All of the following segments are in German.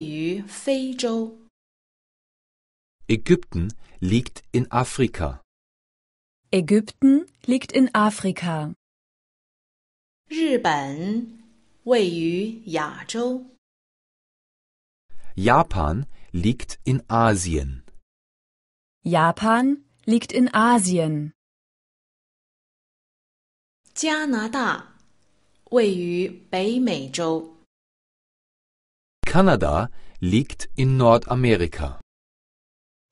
Ägypten liegt in Afrika. Ägypten liegt in Afrika. Japan liegt in Asien. Japan liegt in Asien. 加拿大位于北美洲。Kanada liegt in Nordamerika.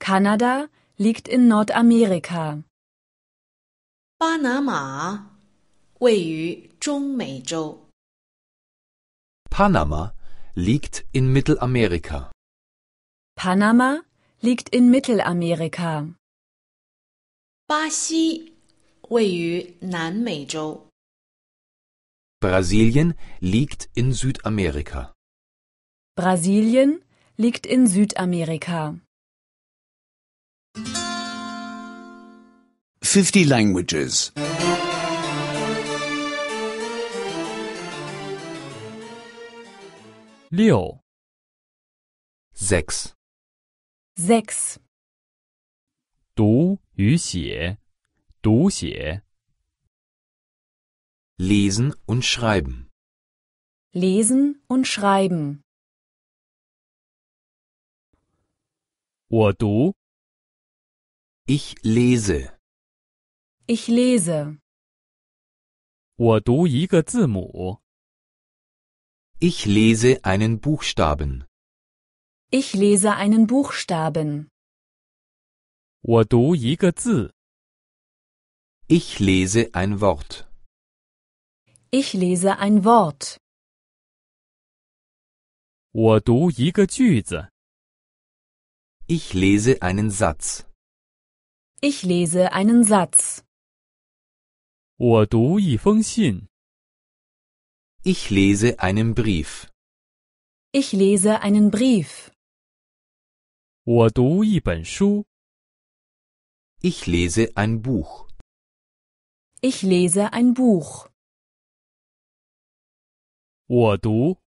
Kanada liegt in Nordamerika. Panama 位于中美洲。Panama liegt in Mittelamerika. Panama liegt in Mittelamerika. 巴西位于南美洲。Brasilien liegt in Südamerika. Brasilien liegt in Südamerika. 50 languages. 六、sechs, 6. Lesen und Schreiben. Lesen und Schreiben. 我读 Ich lese. Ich lese. 我读一个字母 Ich lese einen Buchstaben. Ich lese einen Buchstaben. 我读一个字 Ich lese ein Wort. Ich lese ein Wort. 我读一个句子 ich lese einen Satz. Ich lese einen Satz. 我读一封信。Ich lese einen Brief. Ich lese einen Brief. 我读一本书。Ich lese ein Buch. Ich lese ein Buch. 我读